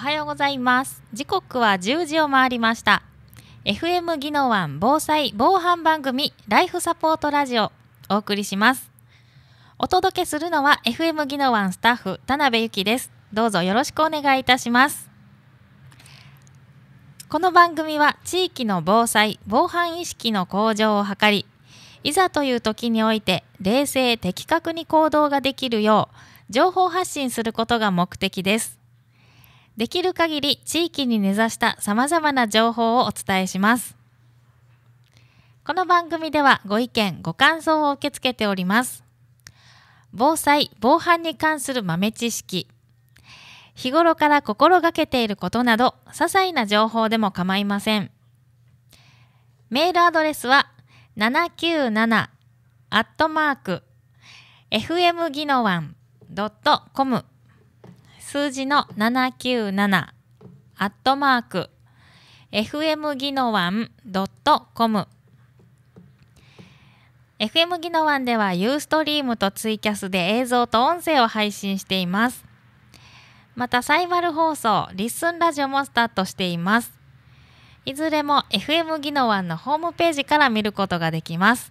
おはようございます時刻は10時を回りました FM 技能湾防災防犯番組ライフサポートラジオお送りしますお届けするのは FM 技能湾スタッフ田辺由紀ですどうぞよろしくお願いいたしますこの番組は地域の防災防犯意識の向上を図りいざという時において冷静的確に行動ができるよう情報発信することが目的ですできる限り地域に根ざした様々な情報をお伝えします。この番組ではご意見、ご感想を受け付けております。防災・防犯に関する豆知識、日頃から心がけていることなど、些細な情報でも構いません。メールアドレスは、797アットマーク fmginowan.com 数字の797アットマーク FM 技能湾 .com FM 技能湾ではユーストリームとツイキャスで映像と音声を配信していますまたサイバル放送リッスンラジオもスタートしていますいずれも FM 技能湾のホームページから見ることができます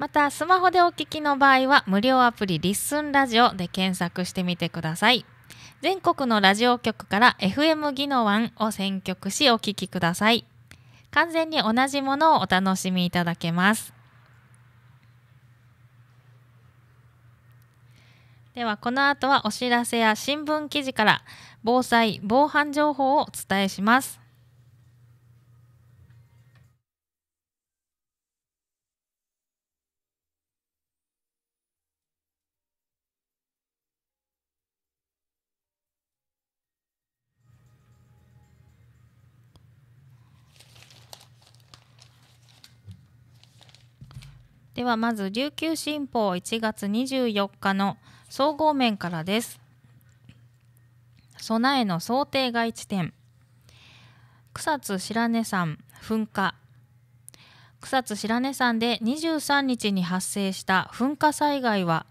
またスマホでお聞きの場合は無料アプリリッスンラジオで検索してみてください全国のラジオ局から FM 技能1を選曲しお聞きください完全に同じものをお楽しみいただけますではこの後はお知らせや新聞記事から防災・防犯情報をお伝えしますではまず琉球新報1月24日の総合面からです備えの想定外地点草津白根山噴火草津白根山で23日に発生した噴火災害は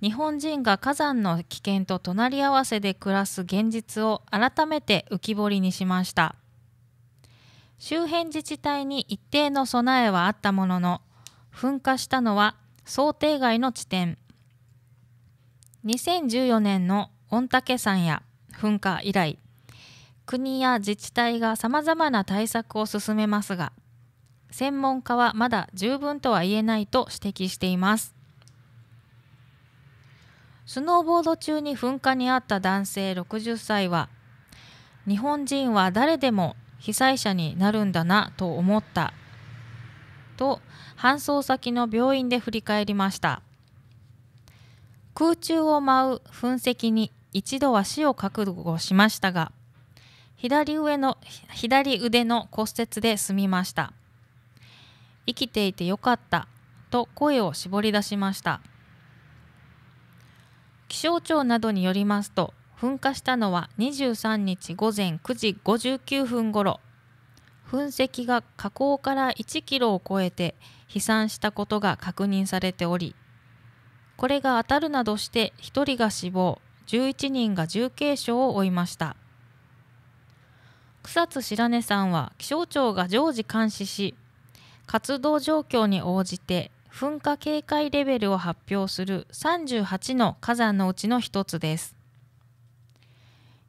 日本人が火山の危険と隣り合わせで暮らす現実を改めて浮き彫りにしました周辺自治体に一定の備えはあったものの噴火したのは想定外の地点2014年の御嶽山や噴火以来国や自治体がさまざまな対策を進めますが専門家はまだ十分とは言えないと指摘していますスノーボード中に噴火に遭った男性60歳は日本人は誰でも被災者になるんだなと思ったと搬送先の病院で振り返りました空中を舞う噴石に一度は死を覚悟しましたが左上の左腕の骨折で済みました生きていてよかったと声を絞り出しました気象庁などによりますと噴火したのは23日午前9時59分ごろ噴石が火口から1キロを超えて飛散したことが確認されておりこれが当たるなどして1人が死亡11人が重軽傷を負いました草津白根さんは気象庁が常時監視し活動状況に応じて噴火警戒レベルを発表する38の火山のうちの一つです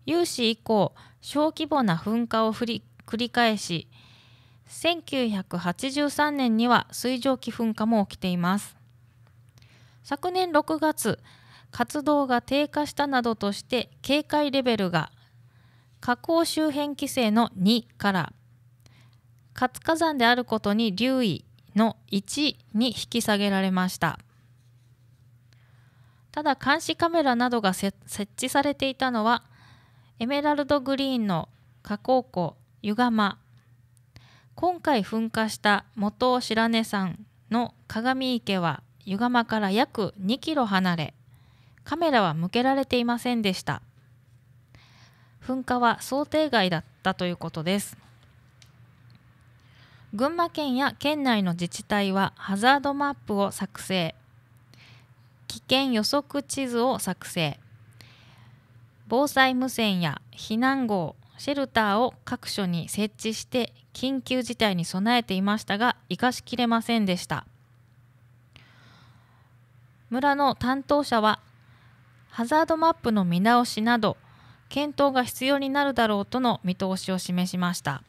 有志以降小規模な噴火を振り繰り返し1983年には水蒸気噴火も起きています昨年6月活動が低下したなどとして警戒レベルが火口周辺規制の2から活火山であることに留意の1に引き下げられましたただ監視カメラなどが設置されていたのはエメラルドグリーンの火口湖湯釜今回噴火した元尾白根山の鏡池は湯釜から約2キロ離れカメラは向けられていませんでした噴火は想定外だったということです群馬県や県内の自治体はハザードマップを作成危険予測地図を作成防災無線や避難号シェルターを各所に設置して緊急事態に備えていましたが生かしきれませんでした村の担当者はハザードマップの見直しなど検討が必要になるだろうとの見通しを示しました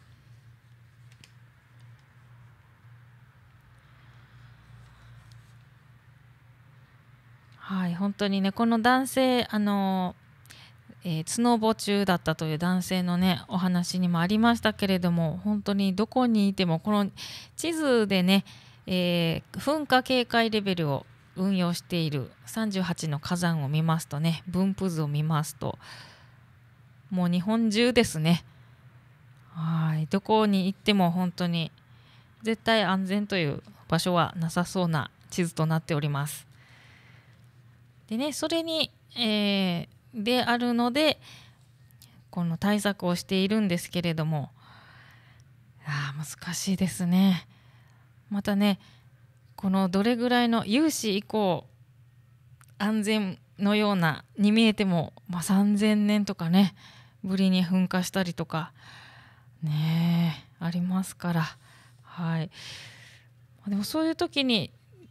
はい本当にねこの男性あのえー、スノボ中だったという男性のねお話にもありましたけれども本当にどこにいてもこの地図でね、えー、噴火警戒レベルを運用している38の火山を見ますとね分布図を見ますともう日本中ですねはいどこに行っても本当に絶対安全という場所はなさそうな地図となっております。でねそれに、えーであるのでこの対策をしているんですけれどもあ難しいですね。またねこのどれぐらいの融資以降安全のようなに見えても、まあ、3,000年とかねぶりに噴火したりとかねありますから、はい、でもそういう時に、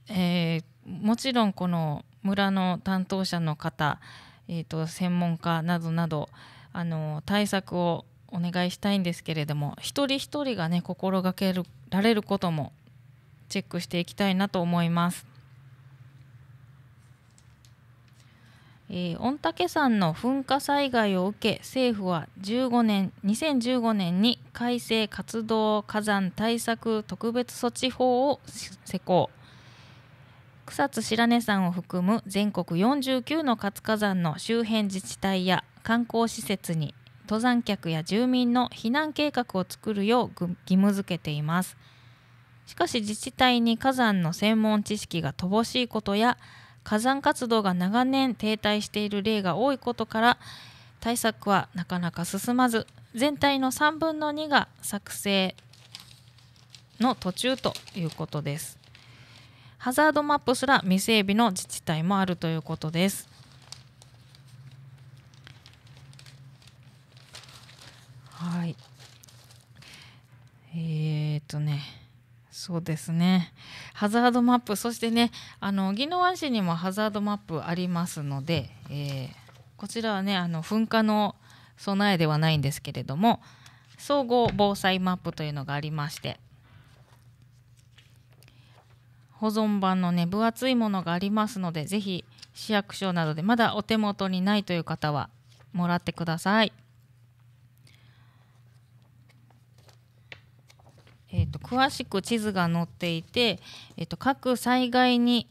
えー、もちろんこの村の担当者の方えーと、専門家などなどあの対策をお願いしたいんですけれども一人一人がね心がけられることもチェックしていきたいなと思います。えー、御嶽山の噴火災害を受け政府は15年2015年に改正活動火山対策特別措置法を施行草津白根山を含む全国49の活火山の周辺自治体や観光施設に登山客や住民の避難計画を作るよう義務付けていますしかし自治体に火山の専門知識が乏しいことや火山活動が長年停滞している例が多いことから対策はなかなか進まず全体の3分の2が作成の途中ということです。ハザードマップすら未整備の自治体もあるということです。はい。えー、っとね。そうですねハザードマップそしてねあの宜野湾市にもハザードマップありますので、えー、こちらはねあの噴火の備えではないんですけれども総合防災マップというのがありまして保存版のね分厚いものがありますのでぜひ市役所などでまだお手元にないという方はもらってください。えーと、詳しく地図が載っていて、えーと、各災害に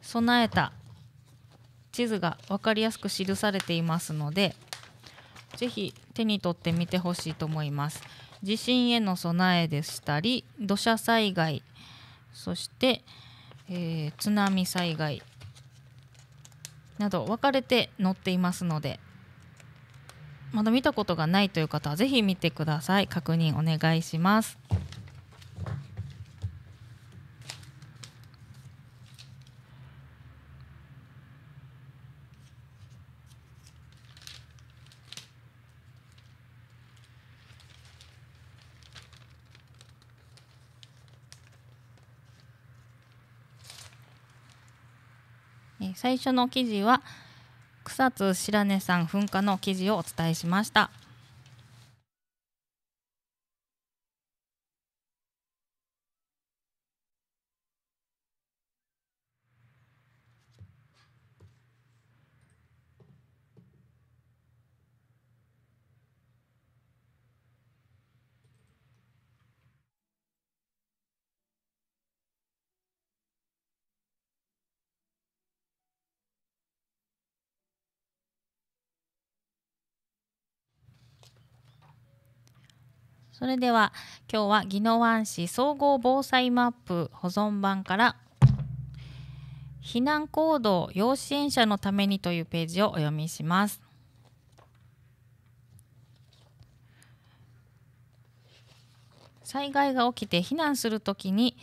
備えた地図が分かりやすく記されていますのでぜひ手に取ってみてほしいと思います。地震への備えでしたり土砂災害そして、えー、津波災害など分かれて載っていますのでまだ見たことがないという方はぜひ見てください確認お願いします最初の記事は草津白根山噴火の記事をお伝えしました。それでは今日は宜野湾市総合防災マップ保存版から避難行動要支援者のためにというページをお読みします。災害が起きて避難するときに、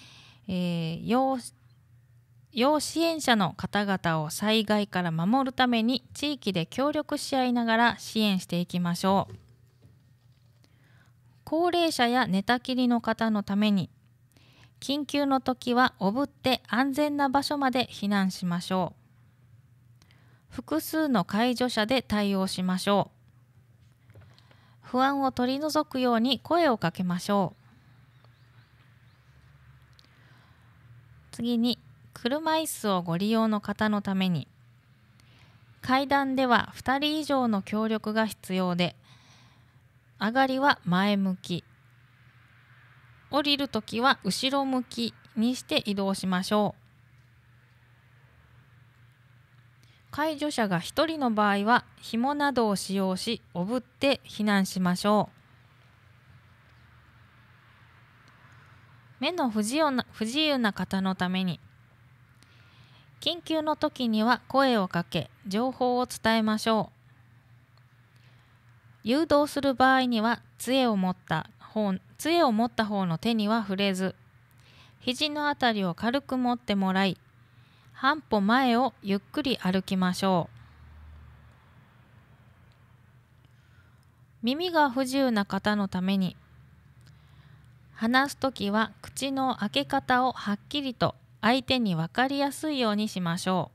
えー、要要支援者の方々を災害から守るために地域で協力し合いながら支援していきましょう。高齢者や寝たきりの方のために緊急の時はおぶって安全な場所まで避難しましょう複数の介助者で対応しましょう不安を取り除くように声をかけましょう次に車椅子をご利用の方のために階段では2人以上の協力が必要で上がりは前向き降りる時は後ろ向きにして移動しましょう介助者が1人の場合は紐などを使用しおぶって避難しましょう目の不自由な不自由な方のために緊急の時には声をかけ情報を伝えましょう誘導する場合には杖を持った方杖を持った方の手には触れず肘の辺りを軽く持ってもらい半歩前をゆっくり歩きましょう耳が不自由な方のために話す時は口の開け方をはっきりと相手に分かりやすいようにしましょ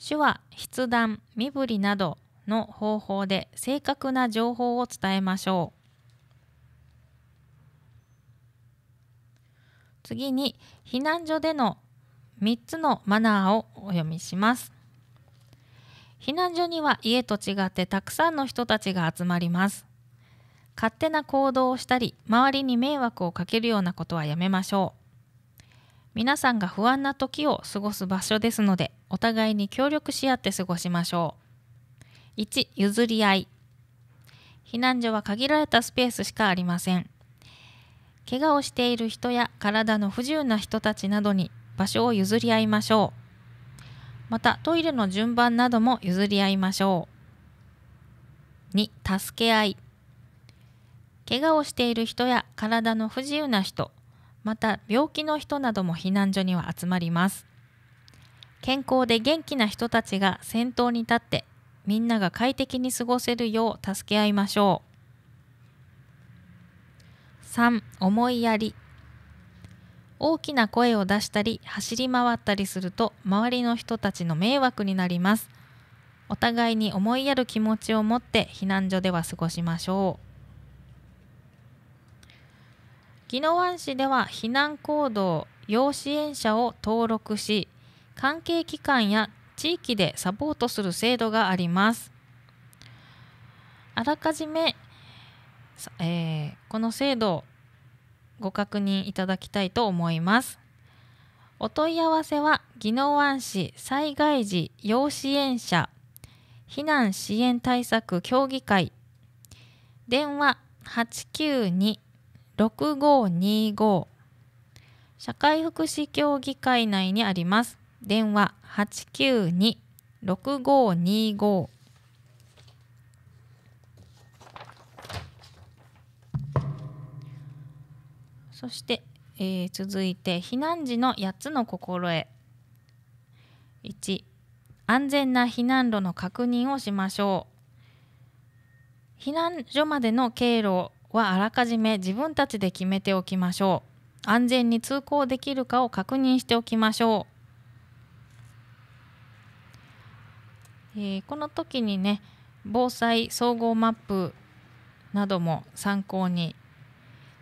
う手話筆談身振りなどの方法で正確な情報を伝えましょう。次に避難所での3つのマナーをお読みします。避難所には家と違ってたくさんの人たちが集まります。勝手な行動をしたり、周りに迷惑をかけるようなことはやめましょう。皆さんが不安な時を過ごす場所ですので、お互いに協力し合って過ごしましょう。1譲り合い避難所は限られたスペースしかありません怪我をしている人や体の不自由な人たちなどに場所を譲り合いましょうまたトイレの順番なども譲り合いましょう2助け合い怪我をしている人や体の不自由な人また病気の人なども避難所には集まります健康で元気な人たちが先頭に立ってみんなが快適に過ごせるよう助け合いましょう3思いやり大きな声を出したり走り回ったりすると周りの人たちの迷惑になりますお互いに思いやる気持ちを持って避難所では過ごしましょう宜野湾市では避難行動要支援者を登録し関係機関や地域でサポートする制度があります。あらかじめ、えー、この制度をご確認いただきたいと思います。お問い合わせは宜野湾市災害時要支援者避難支援対策協議会電話892-6525社会福祉協議会内にあります電話892-6525そして、えー、続いて避難時の8つの心得1安全な避難路の確認をしましょう避難所までの経路はあらかじめ自分たちで決めておきましょう安全に通行できるかを確認しておきましょうえー、この時にね防災総合マップなども参考に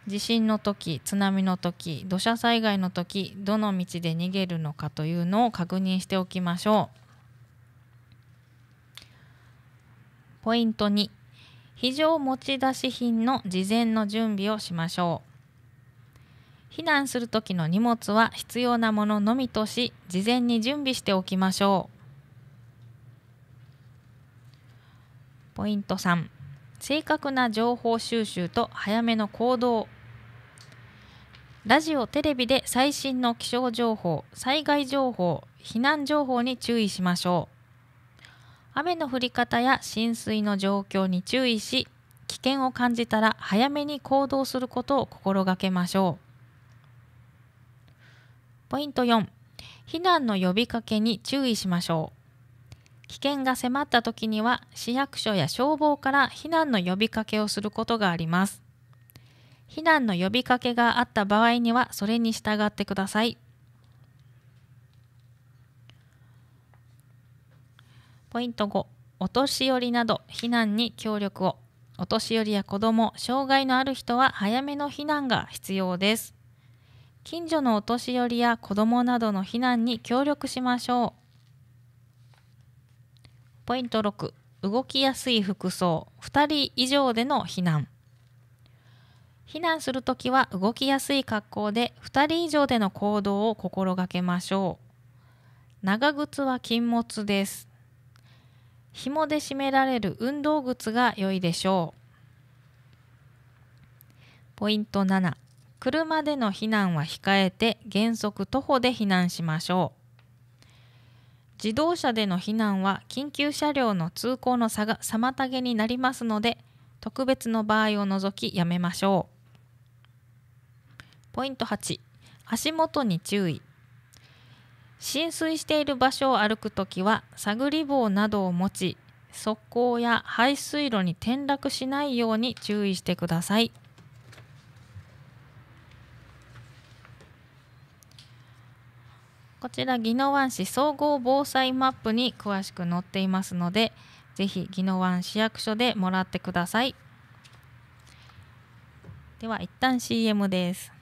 地震の時津波の時土砂災害の時どの道で逃げるのかというのを確認しておきましょうポイント2非常持ち出し品の事前の準備をしましょう避難する時の荷物は必要なもののみとし事前に準備しておきましょうポイント3正確な情報収集と早めの行動ラジオテレビで最新の気象情報災害情報避難情報に注意しましょう雨の降り方や浸水の状況に注意し危険を感じたら早めに行動することを心がけましょうポイント4避難の呼びかけに注意しましょう危険が迫った時には市役所や消防から避難の呼びかけをすることがあります。避難の呼びかけがあった場合にはそれに従ってください。ポイント5、お年寄りなど避難に協力を。お年寄りや子ども、障害のある人は早めの避難が必要です。近所のお年寄りや子どもなどの避難に協力しましょう。ポイント6動きやすい服装2人以上での避難避難するときは動きやすい格好で2人以上での行動を心がけましょう長靴は禁物です紐で締められる運動靴が良いでしょうポイント7車での避難は控えて原則徒歩で避難しましょう自動車での避難は緊急車両の通行の差が妨げになりますので特別の場合を除きやめましょうポイント8足元に注意浸水している場所を歩くときは探り棒などを持ち側溝や排水路に転落しないように注意してください。こちら宜野湾市総合防災マップに詳しく載っていますのでぜひ宜野湾市役所でもらってくださいでは一旦 CM です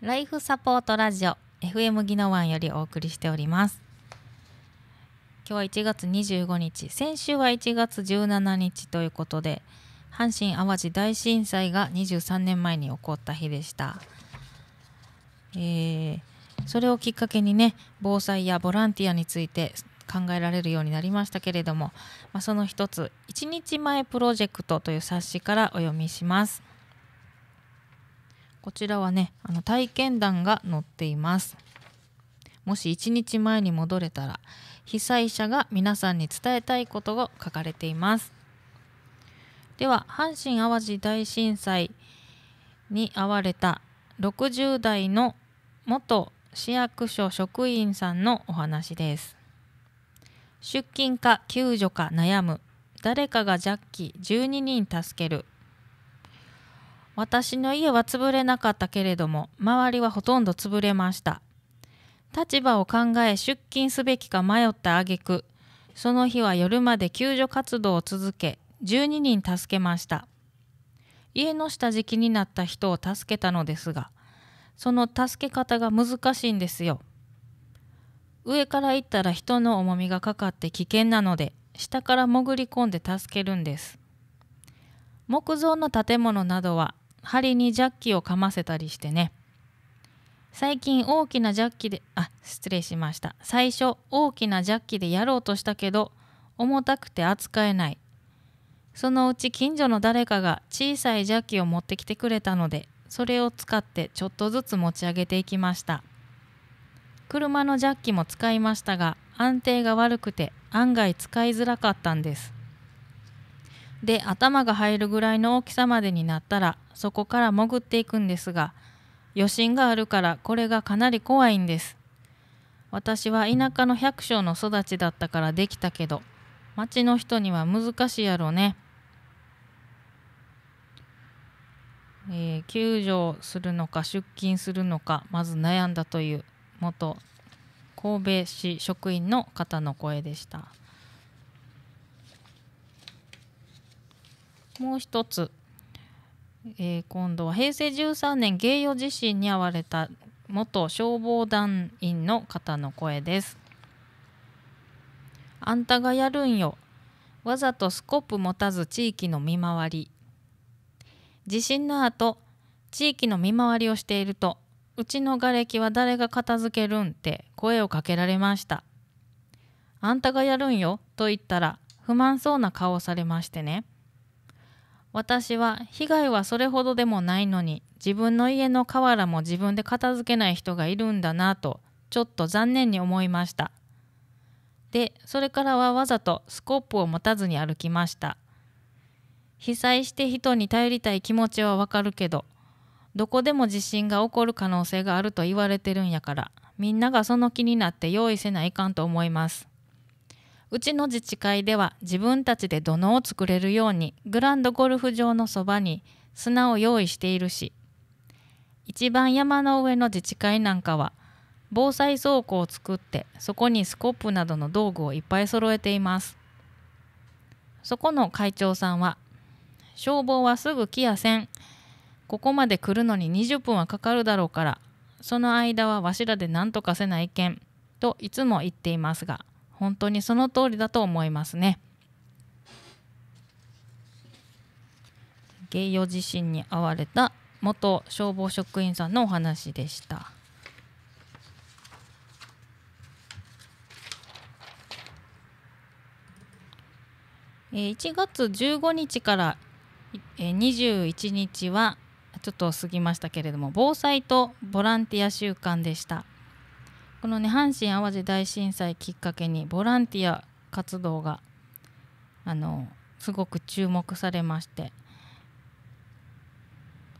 ライフサポートラジオ FM ギノワンよりお送りしております今日は1月25日先週は1月17日ということで阪神・淡路大震災が23年前に起こった日でした、えー、それをきっかけにね防災やボランティアについて考えられるようになりましたけれども、まあ、その一つ「1日前プロジェクト」という冊子からお読みしますこちらはねあの体験談が載っていますもし1日前に戻れたら被災者が皆さんに伝えたいことが書かれていますでは阪神・淡路大震災に遭われた60代の元市役所職員さんのお話です出勤か救助か悩む誰かがジャッキ12人助ける私の家は潰れなかったけれども周りはほとんど潰れました立場を考え出勤すべきか迷った挙句その日は夜まで救助活動を続け12人助けました家の下敷きになった人を助けたのですがその助け方が難しいんですよ上から行ったら人の重みがかかって危険なので下から潜り込んで助けるんです木造の建物などは針にジャッキをかませたりしてね最近大きなジャッキであ失礼しました最初大きなジャッキでやろうとしたけど重たくて扱えないそのうち近所の誰かが小さいジャッキを持ってきてくれたのでそれを使ってちょっとずつ持ち上げていきました車のジャッキも使いましたが安定が悪くて案外使いづらかったんですで頭が入るぐらいの大きさまでになったらそこから潜っていくんですが余震があるからこれがかなり怖いんです私は田舎の百姓の育ちだったからできたけど町の人には難しいやろねえー、救助するのか出勤するのかまず悩んだという元神戸市職員の方の声でした。もう一つ、えー、今度は平成13年芸用地震に遭われた元消防団員の方の声です。あんたがやるんよ。わざとスコップ持たず地域の見回り。地震の後、地域の見回りをしていると、うちの瓦礫は誰が片付けるんって声をかけられました。あんたがやるんよと言ったら不満そうな顔をされましてね。私は被害はそれほどでもないのに自分の家の瓦も自分で片付けない人がいるんだなとちょっと残念に思いましたでそれからはわざとスコップを持たずに歩きました被災して人に頼りたい気持ちはわかるけどどこでも地震が起こる可能性があると言われてるんやからみんながその気になって用意せないかんと思いますうちの自治会では自分たちで土のを作れるようにグランドゴルフ場のそばに砂を用意しているし一番山の上の自治会なんかは防災倉庫を作ってそこにスコップなどの道具をいっぱい揃えていますそこの会長さんは消防はすぐ来やせんここまで来るのに20分はかかるだろうからその間はわしらで何とかせないけんといつも言っていますが本当にその通りだと思いますね。芸用地震に遭われた元消防職員さんのお話でした。1月15日から21日はちょっと過ぎましたけれども防災とボランティア週間でしたこのね阪神・淡路大震災きっかけにボランティア活動があのすごく注目されまして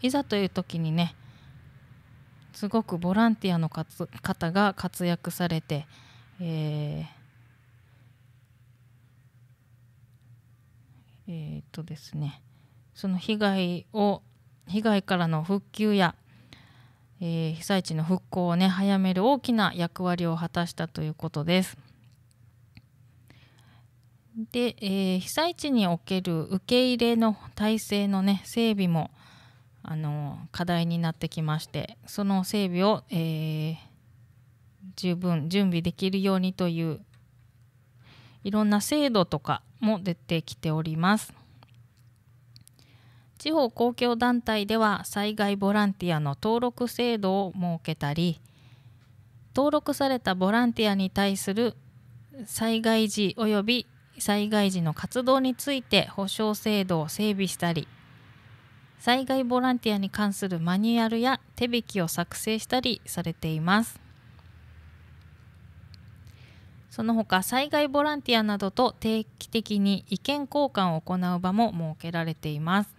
いざという時にねすごくボランティアの方が活躍されて、えーえー、っとですねその被害を被害からの復旧やえー、被災地の復興を、ね、早める大きな役割を果たしたということです。で、えー、被災地における受け入れの体制の、ね、整備もあの課題になってきましてその整備を、えー、十分準備できるようにといういろんな制度とかも出てきております。地方公共団体では災害ボランティアの登録制度を設けたり登録されたボランティアに対する災害時及び災害時の活動について保障制度を整備したり災害ボランティアに関するマニュアルや手引きを作成したりされていますその他災害ボランティアなどと定期的に意見交換を行う場も設けられています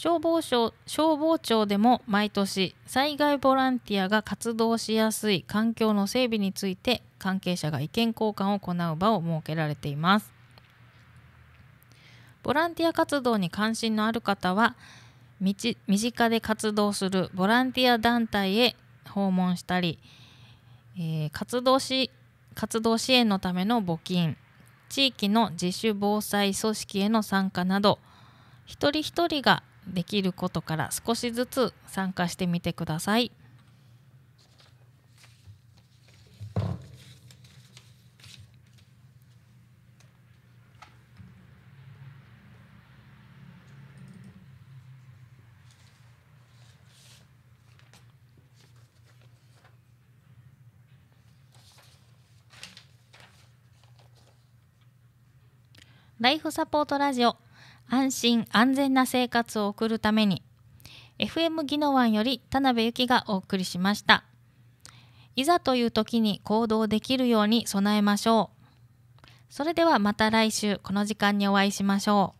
消防署消防庁でも毎年災害ボランティアが活動しやすい環境の整備について関係者が意見交換を行う場を設けられていますボランティア活動に関心のある方は身近で活動するボランティア団体へ訪問したり、えー、活動し活動支援のための募金地域の自主防災組織への参加など一人一人ができることから少しずつ参加してみてください。ライフサポートラジオ安心安全な生活を送るために FM 宜野湾より田辺由紀がお送りしましたいざという時に行動できるように備えましょうそれではまた来週この時間にお会いしましょう